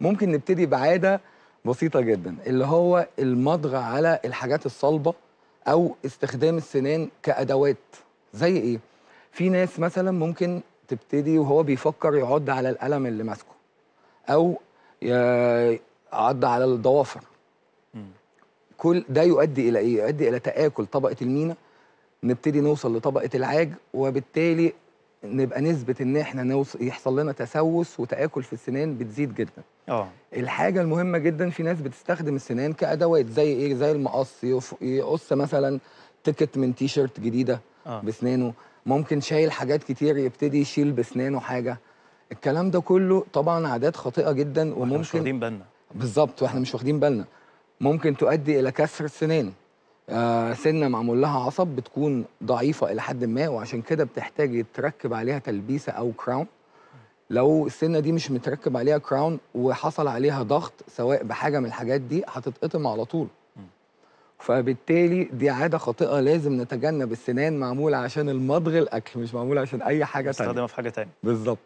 ممكن نبتدي بعاده بسيطه جدا اللي هو المضغ على الحاجات الصلبه او استخدام السنان كادوات زي ايه في ناس مثلا ممكن تبتدي وهو بيفكر يعض على القلم اللي ماسكه او يعض على الضوافر كل ده يؤدي الى ايه يؤدي الى تاكل طبقه المينا نبتدي نوصل لطبقه العاج وبالتالي نبقى نسبه ان احنا نوصل يحصل لنا تسوس وتاكل في السنان بتزيد جدا اه الحاجه المهمه جدا في ناس بتستخدم السنان كادوات زي ايه زي المقص يقص مثلا تيكت من تي شيرت جديده آه. بسنانه ممكن شايل حاجات كتير يبتدي يشيل بسنانه حاجه الكلام ده كله طبعا عادات خاطئه جدا وممكن مش واخدين بالنا بالظبط واحنا مش واخدين بالنا ممكن تؤدي الى كسر السنان آه، سنه معمول لها عصب بتكون ضعيفه الى حد ما وعشان كده بتحتاج يتركب عليها تلبيسه او كراون لو السنه دي مش متركب عليها كراون وحصل عليها ضغط سواء بحاجه من الحاجات دي هتتقطم على طول فبالتالي دي عاده خاطئه لازم نتجنب السنان معموله عشان المضغ الاكل مش معموله عشان اي حاجه ثانيه استخدمها في حاجه ثانيه بالظبط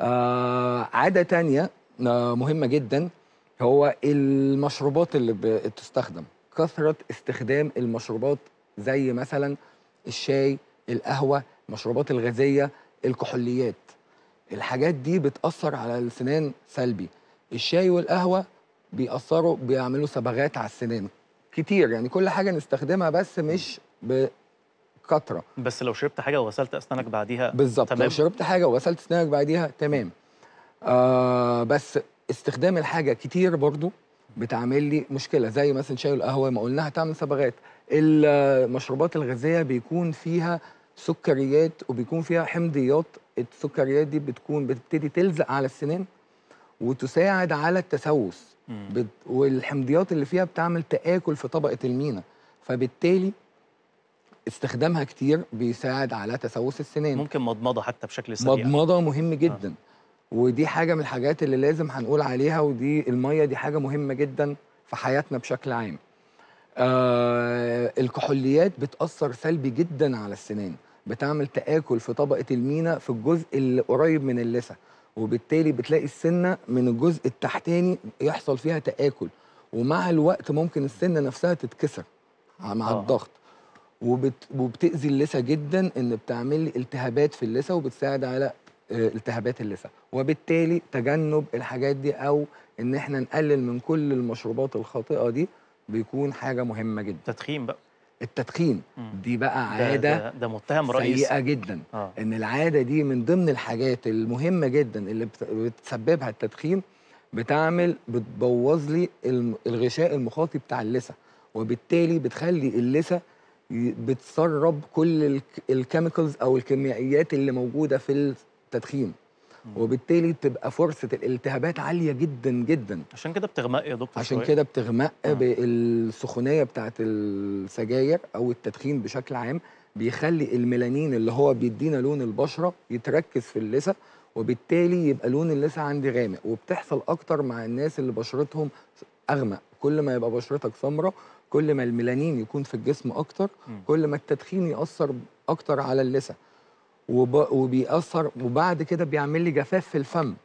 آه عاده ثانيه آه، مهمه جدا هو المشروبات اللي بتستخدم كثره استخدام المشروبات زي مثلا الشاي القهوه المشروبات الغازيه الكحوليات الحاجات دي بتاثر على السنان سلبي الشاي والقهوه بيأثروا بيعملوا صبغات على السنان كتير يعني كل حاجه نستخدمها بس مش بكثره بس لو شربت حاجه وغسلت اسنانك بعديها بالظبط لو شربت حاجه وغسلت اسنانك بعديها تمام آه بس استخدام الحاجه كتير برضو بتعمل لي مشكله زي مثلا شاي القهوه ما قلناها تعمل صبغات المشروبات الغازيه بيكون فيها سكريات وبيكون فيها حمضيات السكريات دي بتكون بتبتدي تلزق على السنان وتساعد على التسوس بت... والحمضيات اللي فيها بتعمل تآكل في طبقة المينا فبالتالي استخدامها كتير بيساعد على تسوس السنان ممكن مضمضة حتى بشكل سريع مضمضة مهم جدا آه. ودي حاجه من الحاجات اللي لازم هنقول عليها ودي الميه دي حاجه مهمه جدا في حياتنا بشكل عام آه الكحوليات بتاثر سلبي جدا على السنان بتعمل تاكل في طبقه المينا في الجزء اللي قريب من اللثه وبالتالي بتلاقي السنه من الجزء التحتاني يحصل فيها تاكل ومع الوقت ممكن السنه نفسها تتكسر مع آه. الضغط وبت... وبتاذي اللثه جدا ان بتعمل لي التهابات في اللثه وبتساعد على التهابات اللثه وبالتالي تجنب الحاجات دي او ان احنا نقلل من كل المشروبات الخاطئه دي بيكون حاجه مهمه جدا تدخين بقى التدخين دي بقى عاده ده, ده, ده متهم رئيسي سيئه جدا آه. ان العاده دي من ضمن الحاجات المهمه جدا اللي بتسببها التدخين بتعمل بتبوظ لي الغشاء المخاطي بتاع اللثه وبالتالي بتخلي اللثه بتسرب كل الكيميكلز او الكيميائيات اللي موجوده في تدخين وبالتالي تبقى فرصه الالتهابات عاليه جدا جدا عشان كده بتغمق يا دكتور عشان كده بتغمق آه. بالسخونيه بتاعه السجاير او التدخين بشكل عام بيخلي الميلانين اللي هو بيدينا لون البشره يتركز في اللثه وبالتالي يبقى لون اللثه عندي غامق وبتحصل اكتر مع الناس اللي بشرتهم اغمق كل ما يبقى بشرتك سمراء كل ما الميلانين يكون في الجسم اكتر كل ما التدخين ياثر اكتر على اللثه وبيأثر وبعد كده بيعمل لي جفاف في الفم